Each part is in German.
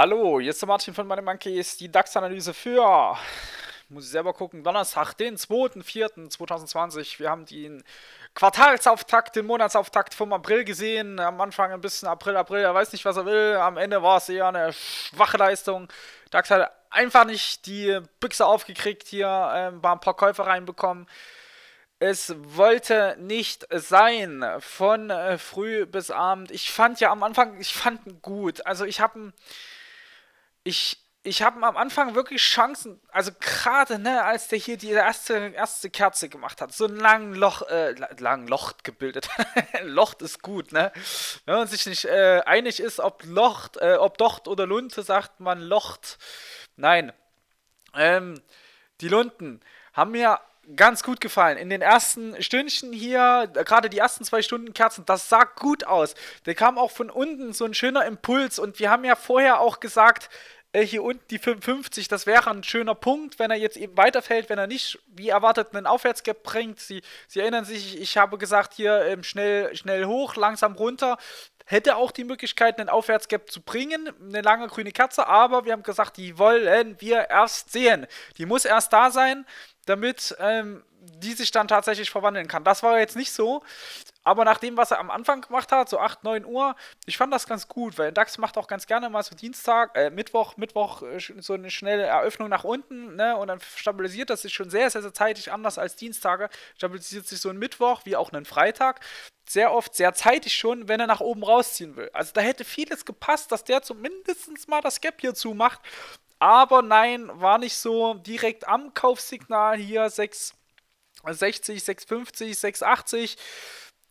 Hallo, jetzt der Martin von meinem Monkeys, die DAX-Analyse für, muss ich selber gucken, Donnerstag, den 2.4.2020. Wir haben den Quartalsauftakt, den Monatsauftakt vom April gesehen. Am Anfang ein bisschen April, April, er weiß nicht, was er will. Am Ende war es eher eine schwache Leistung. DAX hat einfach nicht die Büchse aufgekriegt hier, ähm, war ein paar Käufer reinbekommen. Es wollte nicht sein, von äh, früh bis abend. Ich fand ja am Anfang, ich fand ihn gut. Also ich habe ihn ich, ich habe am Anfang wirklich Chancen, also gerade, ne, als der hier die erste, erste Kerze gemacht hat, so ein langen Loch, äh, langen Loch gebildet. Locht ist gut, ne? Wenn man sich nicht äh, einig ist, ob Locht, äh, ob Docht oder Lunte, sagt man Locht. Nein. Ähm, die Lunden haben mir ganz gut gefallen. In den ersten Stündchen hier, gerade die ersten zwei Stunden Kerzen, das sah gut aus. Da kam auch von unten so ein schöner Impuls und wir haben ja vorher auch gesagt, äh, hier unten die 55, das wäre ein schöner Punkt, wenn er jetzt eben weiterfällt, wenn er nicht, wie erwartet, einen Aufwärtsgap bringt. Sie, Sie erinnern sich, ich, ich habe gesagt, hier ähm, schnell, schnell hoch, langsam runter. Hätte auch die Möglichkeit, einen Aufwärtsgap zu bringen, eine lange grüne Katze, aber wir haben gesagt, die wollen wir erst sehen. Die muss erst da sein damit ähm, die sich dann tatsächlich verwandeln kann. Das war jetzt nicht so, aber nach dem, was er am Anfang gemacht hat, so 8, 9 Uhr, ich fand das ganz gut, weil DAX macht auch ganz gerne mal so Dienstag, äh, Mittwoch, Mittwoch äh, so eine schnelle Eröffnung nach unten, ne, und dann stabilisiert das sich schon sehr, sehr, sehr zeitig anders als Dienstage. Stabilisiert sich so ein Mittwoch wie auch einen Freitag sehr oft, sehr zeitig schon, wenn er nach oben rausziehen will. Also da hätte vieles gepasst, dass der zumindest mal das Gap hier zumacht aber nein, war nicht so direkt am Kaufsignal hier 660, 650, 680.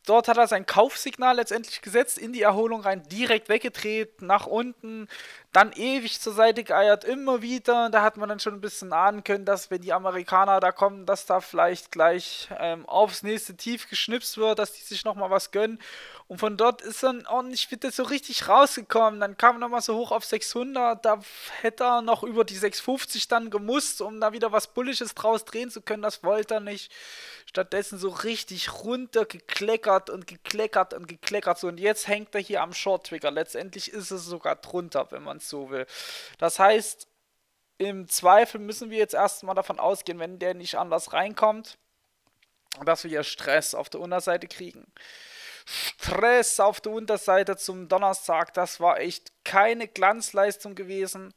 Dort hat er sein Kaufsignal letztendlich gesetzt, in die Erholung rein, direkt weggedreht, nach unten dann ewig zur Seite geeiert, immer wieder. Da hat man dann schon ein bisschen ahnen können, dass wenn die Amerikaner da kommen, dass da vielleicht gleich ähm, aufs nächste Tief geschnipst wird, dass die sich nochmal was gönnen. Und von dort ist dann auch nicht wieder so richtig rausgekommen. Dann kam er nochmal so hoch auf 600. Da hätte er noch über die 650 dann gemusst, um da wieder was Bullisches draus drehen zu können. Das wollte er nicht. Stattdessen so richtig runter gekleckert und gekleckert und gekleckert. So, und jetzt hängt er hier am Short-Trigger. Letztendlich ist es sogar drunter, wenn man so will. Das heißt, im Zweifel müssen wir jetzt erstmal davon ausgehen, wenn der nicht anders reinkommt, dass wir ja Stress auf der Unterseite kriegen. Stress auf der Unterseite zum Donnerstag, das war echt keine Glanzleistung gewesen.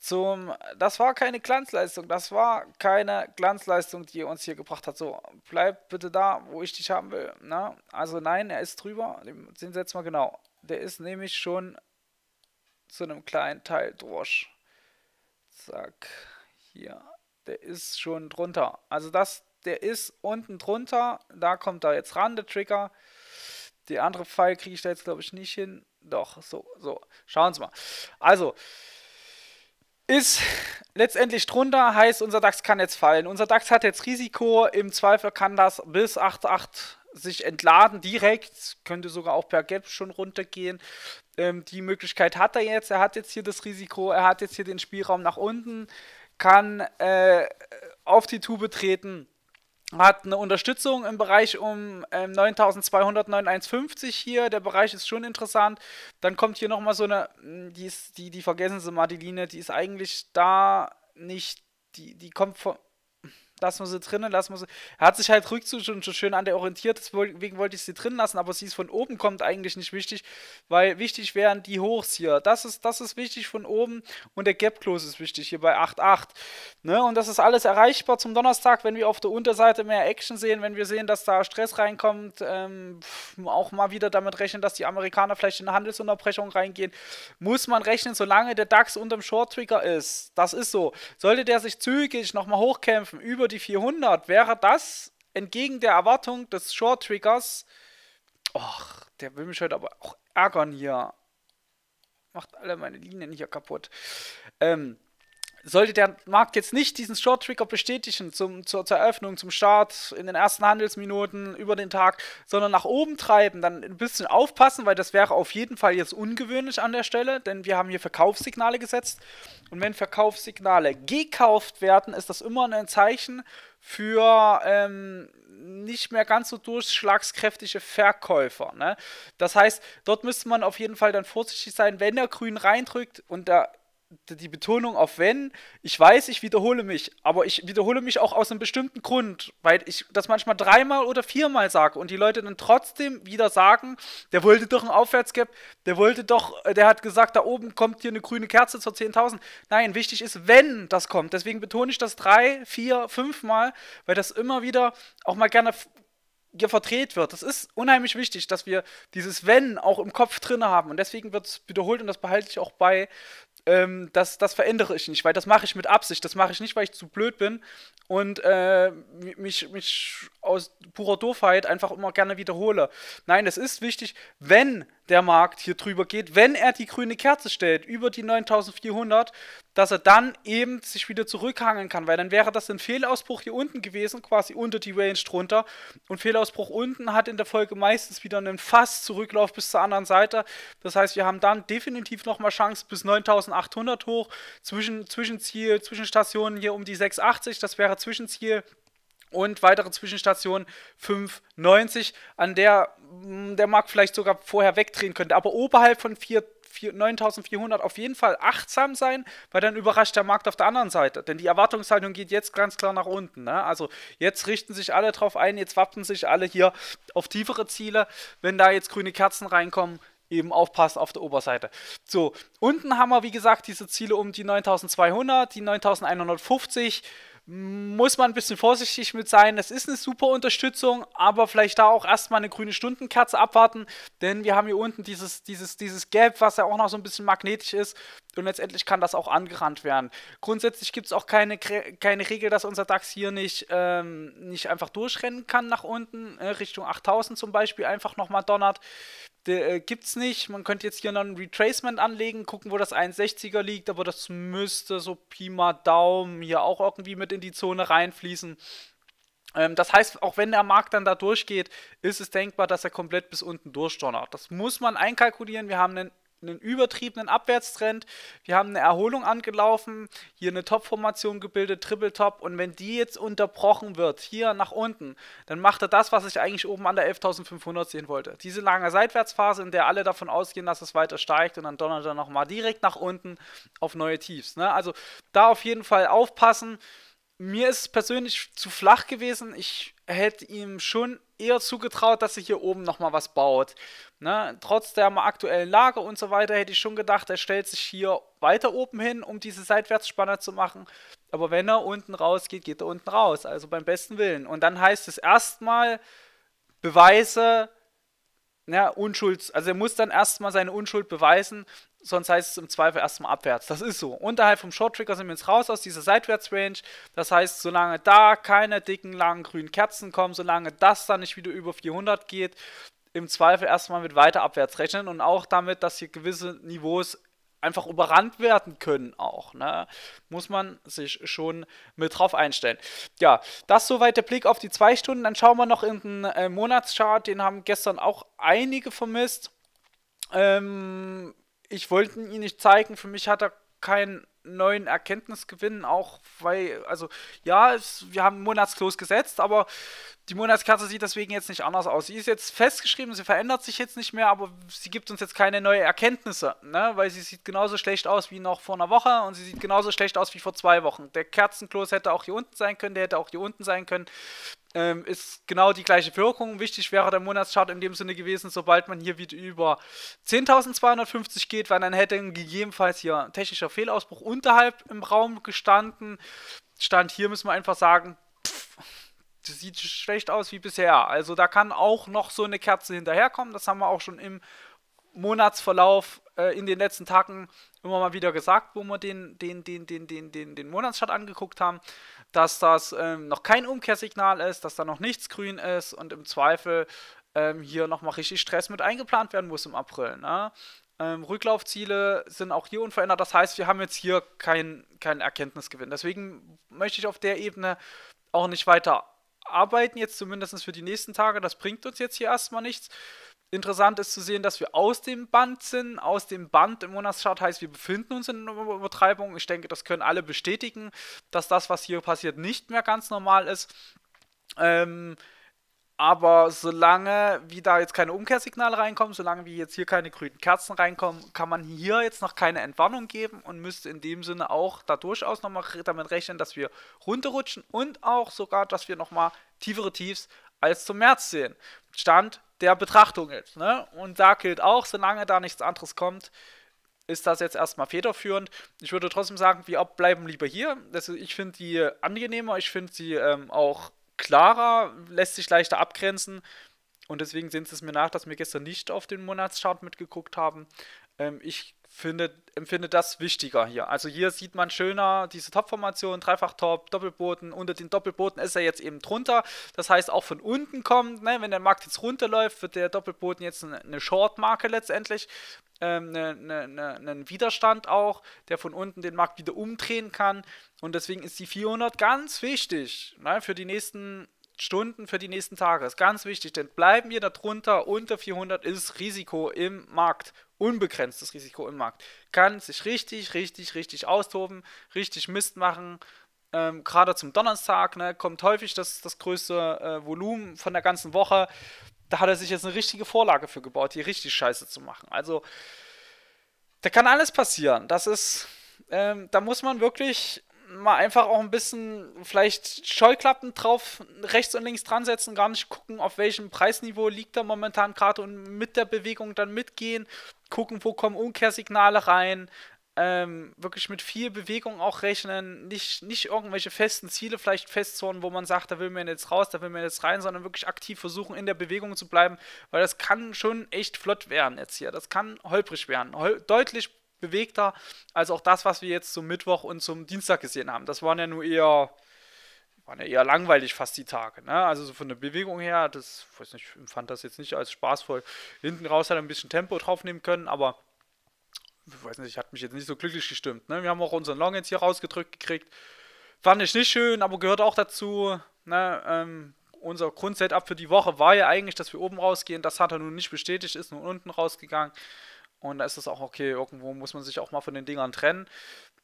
Zum, das war keine Glanzleistung, das war keine Glanzleistung, die er uns hier gebracht hat. So, bleib bitte da, wo ich dich haben will. Na? Ne? Also nein, er ist drüber, den setzen wir genau. Der ist nämlich schon zu einem kleinen Teil durch. Zack, hier. Der ist schon drunter. Also das, der ist unten drunter. Da kommt er jetzt ran, der Trigger. Die andere Pfeil kriege ich da jetzt, glaube ich, nicht hin. Doch, so, so. Schauen Sie mal. Also, ist letztendlich drunter, heißt, unser DAX kann jetzt fallen. Unser DAX hat jetzt Risiko. Im Zweifel kann das bis 8,8 sich entladen direkt. Könnte sogar auch per Gap schon runtergehen ähm, die Möglichkeit hat er jetzt. Er hat jetzt hier das Risiko, er hat jetzt hier den Spielraum nach unten, kann äh, auf die Tube treten hat eine Unterstützung im Bereich um ähm, 9200, 9150 hier. Der Bereich ist schon interessant. Dann kommt hier nochmal so eine, hm, die, ist, die, die vergessen Sie mal, die Linie, die ist eigentlich da nicht, die, die kommt von, lassen wir sie drinnen, lassen wir sie. Er hat sich halt rückzu schon, schon schön an der orientiert, deswegen wollte ich sie drin lassen, aber sie ist von oben kommt eigentlich nicht wichtig, weil wichtig wären die Hochs hier. Das ist, das ist wichtig von oben und der Gap Close ist wichtig hier bei 8,8. Ne? Und das ist alles erreichbar zum Donnerstag, wenn wir auf der Unterseite mehr Action sehen, wenn wir sehen, dass da Stress reinkommt, ähm, auch mal wieder damit rechnen, dass die Amerikaner vielleicht in eine Handelsunterbrechung reingehen, muss man rechnen, solange der DAX unterm Short Trigger ist. Das ist so. Sollte der sich zügig nochmal hochkämpfen über über die 400 wäre das entgegen der Erwartung des Short Triggers. Och, der will mich heute aber auch ärgern hier. Macht alle meine Linien hier kaputt. Ähm, sollte der Markt jetzt nicht diesen Short Trigger bestätigen zum, zur, zur Eröffnung, zum Start, in den ersten Handelsminuten, über den Tag, sondern nach oben treiben, dann ein bisschen aufpassen, weil das wäre auf jeden Fall jetzt ungewöhnlich an der Stelle, denn wir haben hier Verkaufssignale gesetzt. Und wenn Verkaufssignale gekauft werden, ist das immer ein Zeichen für ähm, nicht mehr ganz so durchschlagskräftige Verkäufer. Ne? Das heißt, dort müsste man auf jeden Fall dann vorsichtig sein, wenn der Grün reindrückt und der die Betonung auf wenn. Ich weiß, ich wiederhole mich, aber ich wiederhole mich auch aus einem bestimmten Grund, weil ich das manchmal dreimal oder viermal sage und die Leute dann trotzdem wieder sagen, der wollte doch ein Aufwärtscap, der wollte doch, äh, der hat gesagt, da oben kommt hier eine grüne Kerze zur 10.000. Nein, wichtig ist, wenn das kommt. Deswegen betone ich das drei, vier, fünfmal, weil das immer wieder auch mal gerne hier verdreht wird. Das ist unheimlich wichtig, dass wir dieses Wenn auch im Kopf drin haben. Und deswegen wird es wiederholt und das behalte ich auch bei, ähm, das, das verändere ich nicht, weil das mache ich mit Absicht. Das mache ich nicht, weil ich zu blöd bin und äh, mich, mich aus purer Doofheit einfach immer gerne wiederhole. Nein, es ist wichtig, wenn der Markt hier drüber geht, wenn er die grüne Kerze stellt, über die 9400, dass er dann eben sich wieder zurückhangeln kann, weil dann wäre das ein Fehlausbruch hier unten gewesen, quasi unter die Range drunter. Und Fehlausbruch unten hat in der Folge meistens wieder einen fass Zurücklauf bis zur anderen Seite. Das heißt, wir haben dann definitiv nochmal Chance bis 9800 hoch, zwischen, Zwischenziel, Zwischenstationen hier um die 680, das wäre Zwischenziel und weitere Zwischenstation 5,90, an der mm, der Markt vielleicht sogar vorher wegdrehen könnte. Aber oberhalb von 4, 4, 9400 auf jeden Fall achtsam sein, weil dann überrascht der Markt auf der anderen Seite. Denn die Erwartungshaltung geht jetzt ganz klar nach unten. Ne? Also jetzt richten sich alle drauf ein, jetzt wappen sich alle hier auf tiefere Ziele. Wenn da jetzt grüne Kerzen reinkommen, eben aufpasst auf der Oberseite. So, unten haben wir, wie gesagt, diese Ziele um die 9200, die 9150 muss man ein bisschen vorsichtig mit sein. Das ist eine super Unterstützung, aber vielleicht da auch erstmal eine grüne Stundenkerze abwarten, denn wir haben hier unten dieses, dieses, dieses Gelb, was ja auch noch so ein bisschen magnetisch ist und letztendlich kann das auch angerannt werden. Grundsätzlich gibt es auch keine, keine Regel, dass unser DAX hier nicht, ähm, nicht einfach durchrennen kann nach unten, äh, Richtung 8000 zum Beispiel, einfach nochmal donnert. De, äh, gibt's nicht. Man könnte jetzt hier noch ein Retracement anlegen, gucken, wo das 1,60er liegt, aber das müsste so Pi mal Daumen hier auch irgendwie mit in die Zone reinfließen ähm, das heißt, auch wenn der Markt dann da durchgeht, ist es denkbar, dass er komplett bis unten durchdonnert. Das muss man einkalkulieren. Wir haben einen einen übertriebenen Abwärtstrend. Wir haben eine Erholung angelaufen, hier eine Top-Formation gebildet, Triple Top. Und wenn die jetzt unterbrochen wird, hier nach unten, dann macht er das, was ich eigentlich oben an der 11.500 sehen wollte. Diese lange Seitwärtsphase, in der alle davon ausgehen, dass es weiter steigt und dann donnert er nochmal direkt nach unten auf neue Tiefs. Ne? Also da auf jeden Fall aufpassen mir ist es persönlich zu flach gewesen. Ich hätte ihm schon eher zugetraut, dass er hier oben nochmal was baut. Ne? Trotz der aktuellen Lage und so weiter hätte ich schon gedacht, er stellt sich hier weiter oben hin, um diese Seitwärtsspanner zu machen. Aber wenn er unten rausgeht, geht er unten raus. Also beim besten Willen. Und dann heißt es erstmal Beweise, ja, Unschuld, also er muss dann erstmal seine Unschuld beweisen sonst heißt es im Zweifel erstmal abwärts. Das ist so. Unterhalb vom Short Trigger sind wir jetzt raus aus dieser Seitwärtsrange. Das heißt, solange da keine dicken, langen grünen Kerzen kommen, solange das dann nicht wieder über 400 geht, im Zweifel erstmal mit weiter abwärts rechnen und auch damit, dass hier gewisse Niveaus einfach überrannt werden können auch. Ne? Muss man sich schon mit drauf einstellen. Ja, das soweit der Blick auf die zwei Stunden. Dann schauen wir noch in den äh, Monatschart. Den haben gestern auch einige vermisst. Ähm, ich wollte ihn nicht zeigen. Für mich hat er keinen neuen Erkenntnisgewinn, auch weil, also ja, es, wir haben Monatsklos gesetzt, aber die Monatskarte sieht deswegen jetzt nicht anders aus. Sie ist jetzt festgeschrieben, sie verändert sich jetzt nicht mehr, aber sie gibt uns jetzt keine neuen Erkenntnisse, ne? weil sie sieht genauso schlecht aus wie noch vor einer Woche und sie sieht genauso schlecht aus wie vor zwei Wochen. Der Kerzenklos hätte auch hier unten sein können, der hätte auch hier unten sein können. Ähm, ist genau die gleiche Wirkung. Wichtig wäre der Monatschart in dem Sinne gewesen, sobald man hier wieder über 10.250 geht, weil dann hätte gegebenenfalls hier technischer Fehlausbruch und unterhalb im Raum gestanden. Stand hier müssen wir einfach sagen, pff, das sieht schlecht aus wie bisher. Also da kann auch noch so eine Kerze hinterherkommen. Das haben wir auch schon im Monatsverlauf äh, in den letzten Tagen immer mal wieder gesagt, wo wir den, den, den, den, den, den, den Monatschart angeguckt haben, dass das ähm, noch kein Umkehrsignal ist, dass da noch nichts grün ist und im Zweifel ähm, hier nochmal richtig Stress mit eingeplant werden muss im April. Ne? Ähm, Rücklaufziele sind auch hier unverändert. Das heißt, wir haben jetzt hier keinen kein Erkenntnisgewinn. Deswegen möchte ich auf der Ebene auch nicht weiter arbeiten, jetzt zumindest für die nächsten Tage. Das bringt uns jetzt hier erstmal nichts. Interessant ist zu sehen, dass wir aus dem Band sind. Aus dem Band im Monatschart heißt, wir befinden uns in einer Übertreibung. Ich denke, das können alle bestätigen, dass das, was hier passiert, nicht mehr ganz normal ist. Ähm, aber solange wie da jetzt keine Umkehrsignale reinkommen, solange wie jetzt hier keine grünen Kerzen reinkommen, kann man hier jetzt noch keine Entwarnung geben und müsste in dem Sinne auch da durchaus nochmal damit rechnen, dass wir runterrutschen und auch sogar, dass wir nochmal tiefere Tiefs als zum März sehen. Stand der Betrachtung jetzt. Ne? Und da gilt auch, solange da nichts anderes kommt, ist das jetzt erstmal federführend. Ich würde trotzdem sagen, wir bleiben lieber hier. Also ich finde die angenehmer, ich finde sie ähm, auch klarer, lässt sich leichter abgrenzen. Und deswegen sehen Sie es mir nach, dass wir gestern nicht auf den Monatschart mitgeguckt haben. Ähm, ich finde, empfinde das wichtiger hier. Also hier sieht man schöner diese Top-Formation, Dreifach-Top, Doppelboten. Unter den Doppelboten ist er jetzt eben drunter. Das heißt, auch von unten kommt, ne, wenn der Markt jetzt runterläuft, wird der Doppelboten jetzt eine Short-Marke letztendlich ähm, ne, ne, ne, Widerstand auch, der von unten den Markt wieder umdrehen kann. Und deswegen ist die 400 ganz wichtig ne, für die nächsten Stunden, für die nächsten Tage. Ist ganz wichtig, denn bleiben wir darunter, unter 400 ist Risiko im Markt. Unbegrenztes Risiko im Markt. Kann sich richtig, richtig, richtig austoben, richtig Mist machen, ähm, gerade zum Donnerstag ne, kommt häufig das, das größte äh, Volumen von der ganzen Woche. Da hat er sich jetzt eine richtige Vorlage für gebaut, die richtig scheiße zu machen. Also, da kann alles passieren. Das ist, ähm, da muss man wirklich mal einfach auch ein bisschen vielleicht Scheuklappen drauf rechts und links dran setzen, gar nicht gucken, auf welchem Preisniveau liegt er momentan gerade und mit der Bewegung dann mitgehen, gucken, wo kommen Umkehrsignale rein, ähm, wirklich mit viel Bewegung auch rechnen, nicht, nicht irgendwelche festen Ziele vielleicht festzonen, wo man sagt, da will man jetzt raus, da will man jetzt rein, sondern wirklich aktiv versuchen, in der Bewegung zu bleiben, weil das kann schon echt flott werden jetzt hier. Das kann holprig werden, hol deutlich bewegter als auch das, was wir jetzt zum Mittwoch und zum Dienstag gesehen haben. Das waren ja nur eher, waren ja eher langweilig fast die Tage. Ne? Also so von der Bewegung her, das weiß nicht, empfand das jetzt nicht als spaßvoll. Hinten raus hat er ein bisschen Tempo draufnehmen können, aber ich weiß nicht, hat mich jetzt nicht so glücklich gestimmt. Ne? Wir haben auch unseren Long jetzt hier rausgedrückt gekriegt. Fand ich nicht schön, aber gehört auch dazu. Ne? Ähm, unser Grundsetup für die Woche war ja eigentlich, dass wir oben rausgehen. Das hat er nun nicht bestätigt, ist nur unten rausgegangen. Und da ist es auch okay. Irgendwo muss man sich auch mal von den Dingern trennen.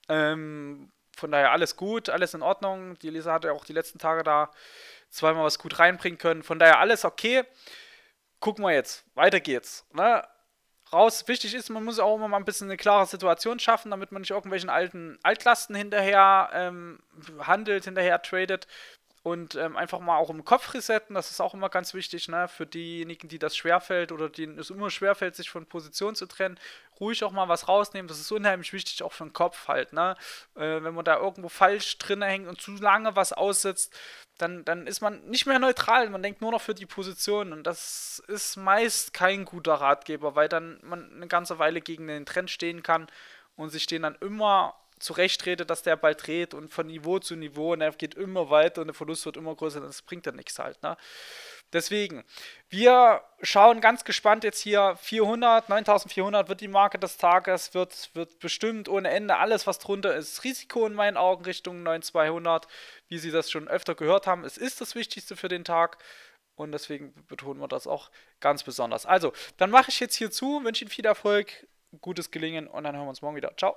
Ähm, von daher alles gut, alles in Ordnung. Die Lisa hat ja auch die letzten Tage da zweimal was gut reinbringen können. Von daher alles okay. Gucken wir jetzt. Weiter geht's. Ne? raus. Wichtig ist, man muss auch immer mal ein bisschen eine klare Situation schaffen, damit man nicht irgendwelchen alten Altlasten hinterher ähm, handelt, hinterher tradet und ähm, einfach mal auch im Kopf resetten, das ist auch immer ganz wichtig, ne? für diejenigen, die das schwerfällt oder denen es immer schwerfällt, sich von Position zu trennen, ruhig auch mal was rausnehmen, das ist unheimlich wichtig, auch für den Kopf halt, ne? Äh, wenn man da irgendwo falsch drin hängt und zu lange was aussetzt, dann, dann ist man nicht mehr neutral, man denkt nur noch für die Position und das ist meist kein guter Ratgeber, weil dann man eine ganze Weile gegen den Trend stehen kann und sich den dann immer zurechtrede, dass der Ball dreht und von Niveau zu Niveau und er geht immer weiter und der Verlust wird immer größer, das bringt dann nichts halt. Ne? Deswegen, wir schauen ganz gespannt jetzt hier 400, 9400 wird die Marke des Tages, wird, wird bestimmt ohne Ende alles, was drunter ist, Risiko in meinen Augen Richtung 9200, wie Sie das schon öfter gehört haben. Es ist das Wichtigste für den Tag. Und deswegen betonen wir das auch ganz besonders. Also, dann mache ich jetzt hier zu, wünsche Ihnen viel Erfolg, gutes Gelingen und dann hören wir uns morgen wieder. Ciao.